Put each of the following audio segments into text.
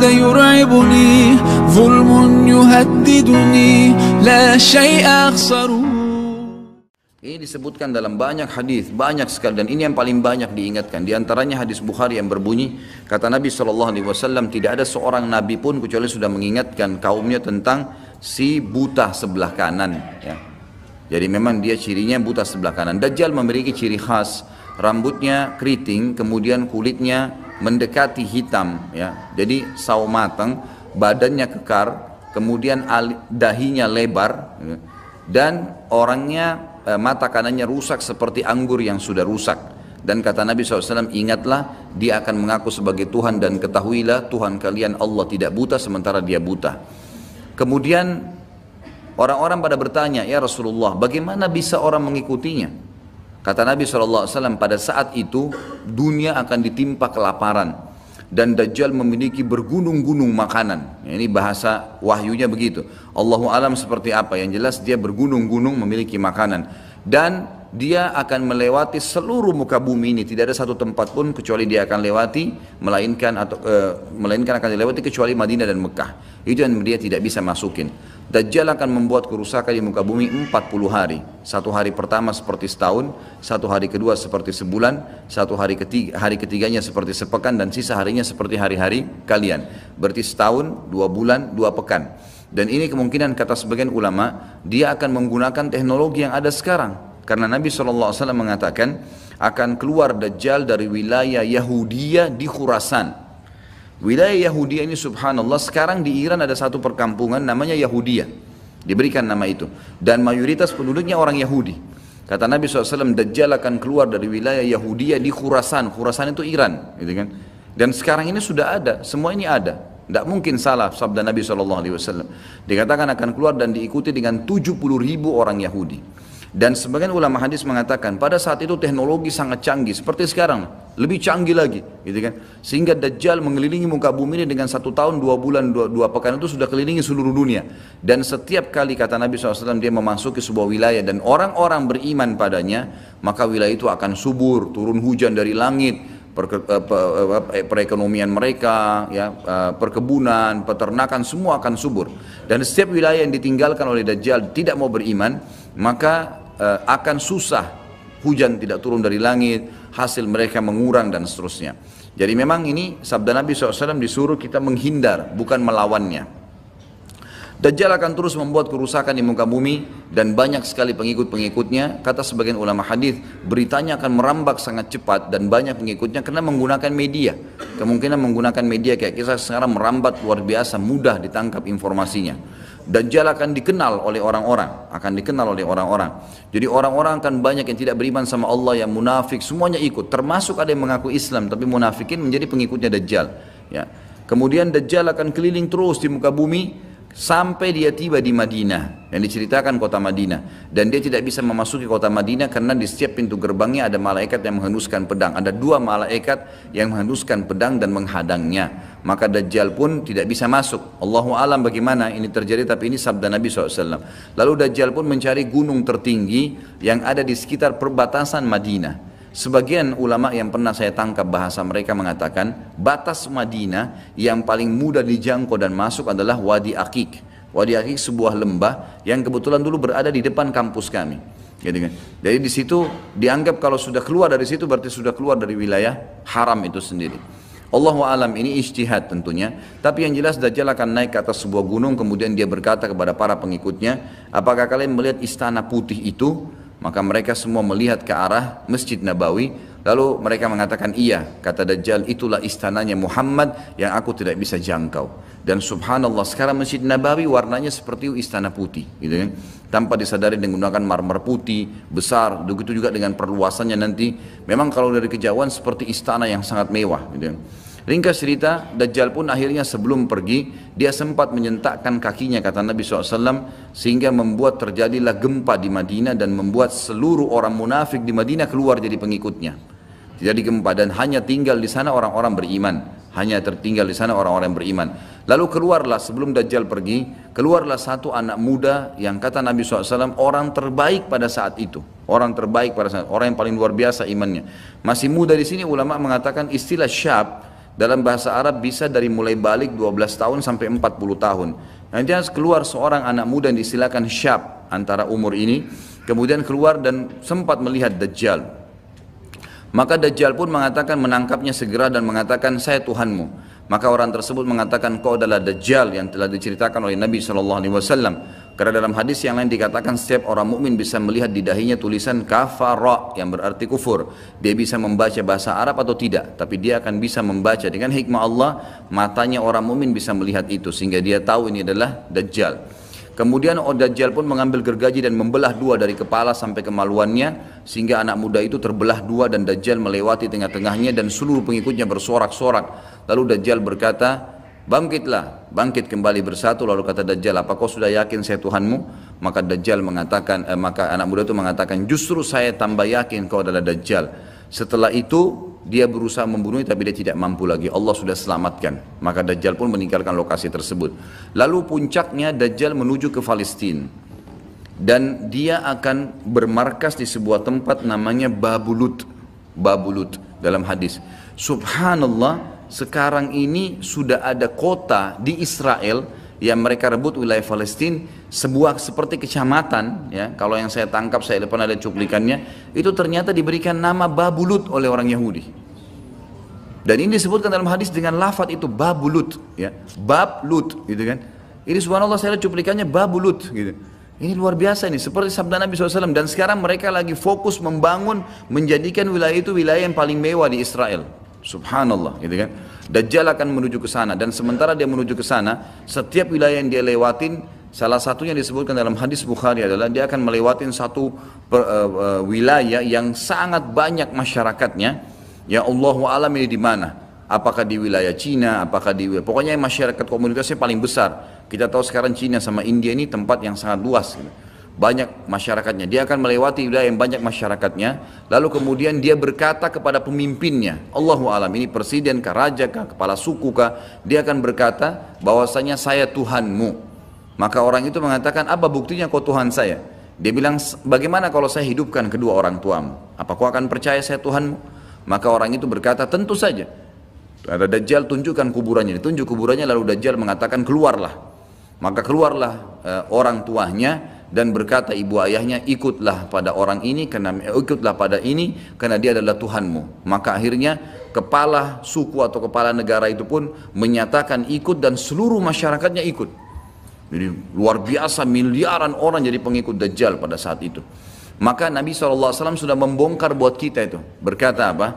يرعبني ظلم يهددني لا شيء أخسره Ini disebutkan dalam banyak hadis, banyak sekali dan ini yang paling banyak diingatkan. Di antaranya hadis Bukhari yang berbunyi kata Nabi Shallallahu Alaihi Wasallam tidak ada seorang nabi pun kecuali sudah mengingatkan kaumnya tentang si buta sebelah kanan. Ya. Jadi memang dia cirinya buta sebelah kanan. Dajjal memiliki ciri khas rambutnya keriting, kemudian kulitnya mendekati hitam ya. Jadi sawo matang, badannya kekar, kemudian dahinya lebar ya. dan orangnya eh, mata kanannya rusak seperti anggur yang sudah rusak. Dan kata Nabi SAW, ingatlah dia akan mengaku sebagai Tuhan dan ketahuilah Tuhan kalian Allah tidak buta sementara dia buta. Kemudian orang-orang pada bertanya, ya Rasulullah bagaimana bisa orang mengikutinya? Kata Nabi SAW pada saat itu dunia akan ditimpa kelaparan dan Dajjal memiliki bergunung-gunung makanan. Ya, ini bahasa wahyunya begitu. Allahu alam seperti apa yang jelas dia bergunung-gunung memiliki makanan dan dia akan melewati seluruh muka bumi ini tidak ada satu tempat pun kecuali dia akan lewati melainkan atau e, melainkan akan dilewati kecuali Madinah dan Mekah itu yang dia tidak bisa masukin. Dajjal akan membuat kerusakan di muka bumi 40 hari. Satu hari pertama seperti setahun, satu hari kedua seperti sebulan, satu hari ketiga, hari ketiganya seperti sepekan dan sisa harinya seperti hari-hari kalian. Berarti setahun, dua bulan, dua pekan. Dan ini kemungkinan kata sebagian ulama, dia akan menggunakan teknologi yang ada sekarang. Karena Nabi SAW mengatakan, akan keluar Dajjal dari wilayah Yahudia di Khurasan Wilayah Yahudi ini subhanallah sekarang di Iran ada satu perkampungan namanya Yahudia. Diberikan nama itu. Dan mayoritas penduduknya orang Yahudi. Kata Nabi SAW, Dajjal akan keluar dari wilayah Yahudia di Khurasan. Khurasan itu Iran. Gitu kan? Dan sekarang ini sudah ada, semua ini ada. Tidak mungkin salah sabda Nabi SAW. Dikatakan akan keluar dan diikuti dengan 70 ribu orang Yahudi. Dan sebagian ulama hadis mengatakan pada saat itu teknologi sangat canggih seperti sekarang, lebih canggih lagi, gitu kan? Sehingga Dajjal mengelilingi muka bumi ini dengan satu tahun dua bulan dua, dua pekan itu sudah kelilingi seluruh dunia. Dan setiap kali kata Nabi SAW dia memasuki sebuah wilayah dan orang-orang beriman padanya, maka wilayah itu akan subur, turun hujan dari langit, eh, eh, perekonomian mereka, ya, eh, perkebunan, peternakan semua akan subur. Dan setiap wilayah yang ditinggalkan oleh Dajjal tidak mau beriman, maka Eh, akan susah hujan tidak turun dari langit, hasil mereka mengurang dan seterusnya. Jadi memang ini sabda Nabi SAW disuruh kita menghindar, bukan melawannya. Dajjal akan terus membuat kerusakan di muka bumi dan banyak sekali pengikut-pengikutnya. Kata sebagian ulama hadis, beritanya akan merambak sangat cepat dan banyak pengikutnya karena menggunakan media. Kemungkinan menggunakan media kayak kisah sekarang merambat luar biasa, mudah ditangkap informasinya. Dan Dajjal akan dikenal oleh orang-orang, akan dikenal oleh orang-orang. Jadi orang-orang akan banyak yang tidak beriman sama Allah, yang munafik, semuanya ikut. Termasuk ada yang mengaku Islam tapi munafikin menjadi pengikutnya Dajjal. Ya. Kemudian Dajjal akan keliling terus di muka bumi sampai dia tiba di Madinah yang diceritakan kota Madinah dan dia tidak bisa memasuki kota Madinah karena di setiap pintu gerbangnya ada malaikat yang menghenduskan pedang ada dua malaikat yang menghenduskan pedang dan menghadangnya maka Dajjal pun tidak bisa masuk. Allahu alam bagaimana ini terjadi tapi ini sabda Nabi SAW. Lalu Dajjal pun mencari gunung tertinggi yang ada di sekitar perbatasan Madinah. Sebagian ulama yang pernah saya tangkap bahasa mereka mengatakan batas Madinah yang paling mudah dijangkau dan masuk adalah Wadi Akik. Wadi Akik sebuah lembah yang kebetulan dulu berada di depan kampus kami. Jadi, gitu kan? Jadi di situ dianggap kalau sudah keluar dari situ berarti sudah keluar dari wilayah haram itu sendiri. Allah alam ini istihad tentunya. Tapi yang jelas Dajjal akan naik ke atas sebuah gunung kemudian dia berkata kepada para pengikutnya, apakah kalian melihat istana putih itu? Maka mereka semua melihat ke arah Masjid Nabawi Lalu mereka mengatakan iya, kata Dajjal itulah istananya Muhammad yang aku tidak bisa jangkau. Dan subhanallah sekarang Masjid Nabawi warnanya seperti istana putih gitu kan. Tanpa disadari menggunakan marmer putih, besar, begitu juga dengan perluasannya nanti. Memang kalau dari kejauhan seperti istana yang sangat mewah gitu kan. Ringkas cerita, Dajjal pun akhirnya sebelum pergi, dia sempat menyentakkan kakinya kata Nabi SAW sehingga membuat terjadilah gempa di Madinah dan membuat seluruh orang munafik di Madinah keluar jadi pengikutnya. Jadi gempa dan hanya tinggal di sana orang-orang beriman. Hanya tertinggal di sana orang-orang beriman. Lalu keluarlah sebelum Dajjal pergi, keluarlah satu anak muda yang kata Nabi SAW orang terbaik pada saat itu. Orang terbaik pada saat itu. orang yang paling luar biasa imannya. Masih muda di sini ulama mengatakan istilah syab dalam bahasa Arab bisa dari mulai balik 12 tahun sampai 40 tahun. Nanti harus keluar seorang anak muda yang disilakan syab antara umur ini, kemudian keluar dan sempat melihat Dajjal maka Dajjal pun mengatakan menangkapnya segera dan mengatakan saya Tuhanmu. Maka orang tersebut mengatakan kau adalah Dajjal yang telah diceritakan oleh Nabi Shallallahu Alaihi Wasallam. Karena dalam hadis yang lain dikatakan setiap orang mukmin bisa melihat di dahinya tulisan kafara yang berarti kufur. Dia bisa membaca bahasa Arab atau tidak, tapi dia akan bisa membaca dengan hikmah Allah. Matanya orang mukmin bisa melihat itu sehingga dia tahu ini adalah Dajjal. Kemudian Dajjal pun mengambil gergaji dan membelah dua dari kepala sampai kemaluannya sehingga anak muda itu terbelah dua dan Dajjal melewati tengah-tengahnya dan seluruh pengikutnya bersorak-sorak. Lalu Dajjal berkata, bangkitlah, bangkit kembali bersatu. Lalu kata Dajjal, apa kau sudah yakin saya Tuhanmu? Maka Dajjal mengatakan, eh, maka anak muda itu mengatakan, justru saya tambah yakin kau adalah Dajjal. Setelah itu dia berusaha membunuh tapi dia tidak mampu lagi. Allah sudah selamatkan. Maka Dajjal pun meninggalkan lokasi tersebut. Lalu puncaknya Dajjal menuju ke Palestina dan dia akan bermarkas di sebuah tempat namanya Babulut. Babulut dalam hadis. Subhanallah, sekarang ini sudah ada kota di Israel yang mereka rebut wilayah Palestina sebuah seperti kecamatan ya kalau yang saya tangkap saya pernah ada cuplikannya itu ternyata diberikan nama Babulut oleh orang Yahudi dan ini disebutkan dalam hadis dengan lafat itu Babulut ya Bablut gitu kan ini subhanallah saya ada cuplikannya Babulut gitu ini luar biasa ini seperti sabda Nabi SAW dan sekarang mereka lagi fokus membangun menjadikan wilayah itu wilayah yang paling mewah di Israel subhanallah gitu kan Dajjal akan menuju ke sana dan sementara dia menuju ke sana, setiap wilayah yang dia lewatin salah satunya disebutkan dalam hadis Bukhari adalah dia akan melewatin satu per, uh, uh, wilayah yang sangat banyak masyarakatnya. Ya Allah alam ini di mana? Apakah di wilayah Cina, apakah di wilayah, pokoknya masyarakat komunitasnya paling besar. Kita tahu sekarang Cina sama India ini tempat yang sangat luas gitu banyak masyarakatnya. Dia akan melewati wilayah yang banyak masyarakatnya. Lalu kemudian dia berkata kepada pemimpinnya, Allahu alam ini presiden kah, raja kah, kepala suku kah, dia akan berkata bahwasanya saya Tuhanmu. Maka orang itu mengatakan, apa buktinya kau Tuhan saya? Dia bilang, bagaimana kalau saya hidupkan kedua orang tuamu? Apa kau akan percaya saya Tuhanmu? Maka orang itu berkata, tentu saja. Ada Dajjal tunjukkan kuburannya, ditunjuk kuburannya lalu Dajjal mengatakan keluarlah. Maka keluarlah e, orang tuanya dan berkata ibu ayahnya ikutlah pada orang ini karena eh, ikutlah pada ini karena dia adalah Tuhanmu maka akhirnya kepala suku atau kepala negara itu pun menyatakan ikut dan seluruh masyarakatnya ikut jadi luar biasa miliaran orang jadi pengikut Dajjal pada saat itu maka Nabi SAW sudah membongkar buat kita itu berkata apa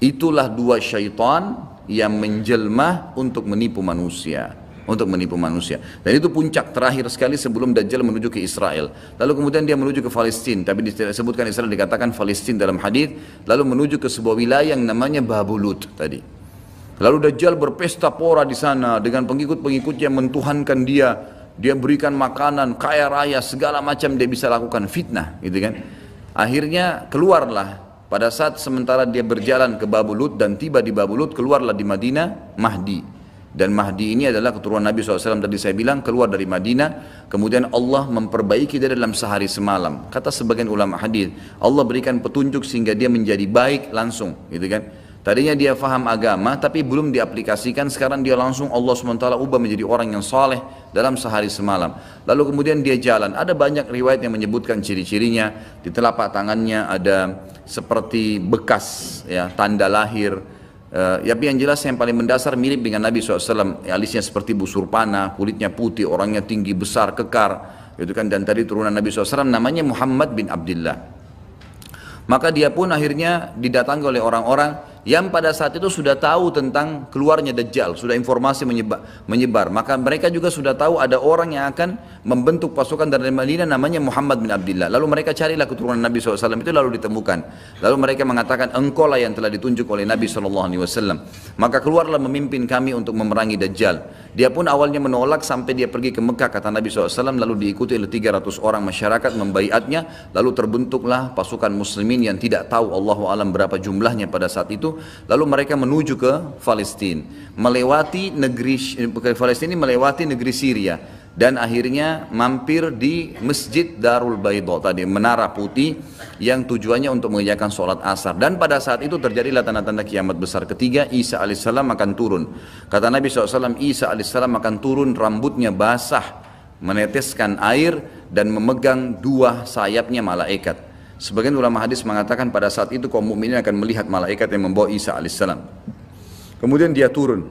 itulah dua syaitan yang menjelma untuk menipu manusia untuk menipu manusia. Dan itu puncak terakhir sekali sebelum Dajjal menuju ke Israel. Lalu kemudian dia menuju ke Palestina, tapi disebutkan Israel dikatakan Palestina dalam hadis, lalu menuju ke sebuah wilayah yang namanya Babulut tadi. Lalu Dajjal berpesta pora di sana dengan pengikut-pengikutnya mentuhankan dia. Dia berikan makanan, kaya raya, segala macam dia bisa lakukan fitnah, gitu kan? Akhirnya keluarlah pada saat sementara dia berjalan ke Babulut dan tiba di Babulut keluarlah di Madinah Mahdi dan Mahdi ini adalah keturunan Nabi SAW tadi saya bilang keluar dari Madinah. Kemudian Allah memperbaiki dia dalam sehari semalam. Kata sebagian ulama hadis, Allah berikan petunjuk sehingga dia menjadi baik langsung, gitu kan? Tadinya dia faham agama tapi belum diaplikasikan sekarang dia langsung Allah SWT ubah menjadi orang yang saleh dalam sehari semalam. Lalu kemudian dia jalan. Ada banyak riwayat yang menyebutkan ciri-cirinya. Di telapak tangannya ada seperti bekas ya tanda lahir, Uh, tapi yang jelas yang paling mendasar mirip dengan Nabi SAW. Ya, alisnya seperti busur panah, kulitnya putih, orangnya tinggi, besar, kekar. Gitu kan? Dan tadi turunan Nabi SAW namanya Muhammad bin Abdullah. Maka dia pun akhirnya didatangi oleh orang-orang yang pada saat itu sudah tahu tentang keluarnya Dajjal, sudah informasi menyebar, menyebar. Maka mereka juga sudah tahu ada orang yang akan membentuk pasukan dari Madinah namanya Muhammad bin Abdullah. Lalu mereka carilah keturunan Nabi SAW itu lalu ditemukan. Lalu mereka mengatakan engkau lah yang telah ditunjuk oleh Nabi SAW. Maka keluarlah memimpin kami untuk memerangi Dajjal. Dia pun awalnya menolak sampai dia pergi ke Mekah kata Nabi SAW lalu diikuti oleh 300 orang masyarakat membaiatnya lalu terbentuklah pasukan muslimin yang tidak tahu Allah alam berapa jumlahnya pada saat itu lalu mereka menuju ke Palestina melewati negeri eh, Palestina melewati negeri Syria dan akhirnya mampir di Masjid Darul Baido tadi menara putih yang tujuannya untuk mengerjakan sholat asar dan pada saat itu terjadilah tanda-tanda kiamat besar ketiga Isa alaihissalam akan turun kata Nabi SAW Isa alaihissalam akan turun rambutnya basah meneteskan air dan memegang dua sayapnya malaikat sebagian ulama hadis mengatakan pada saat itu kaum mukminin akan melihat malaikat yang membawa Isa alaihissalam kemudian dia turun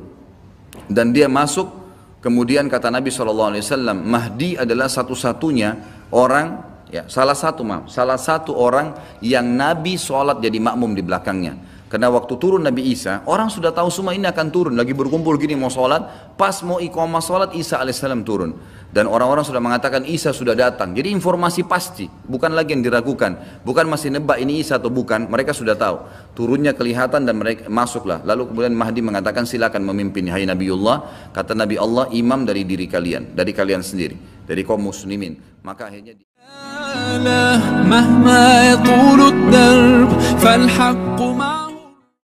dan dia masuk Kemudian kata Nabi SAW, Mahdi adalah satu-satunya orang, ya salah satu maaf, salah satu orang yang Nabi sholat jadi makmum di belakangnya. Karena waktu turun Nabi Isa, orang sudah tahu semua ini akan turun. Lagi berkumpul gini mau sholat, pas mau iqamah sholat Isa alaihissalam turun. Dan orang-orang sudah mengatakan Isa sudah datang. Jadi informasi pasti, bukan lagi yang diragukan. Bukan masih nebak ini Isa atau bukan, mereka sudah tahu. Turunnya kelihatan dan mereka masuklah. Lalu kemudian Mahdi mengatakan silakan memimpin. Hai Nabiullah, kata Nabi Allah, imam dari diri kalian, dari kalian sendiri, dari kaum muslimin. Maka akhirnya... مهما يطول الدرب فالحق معه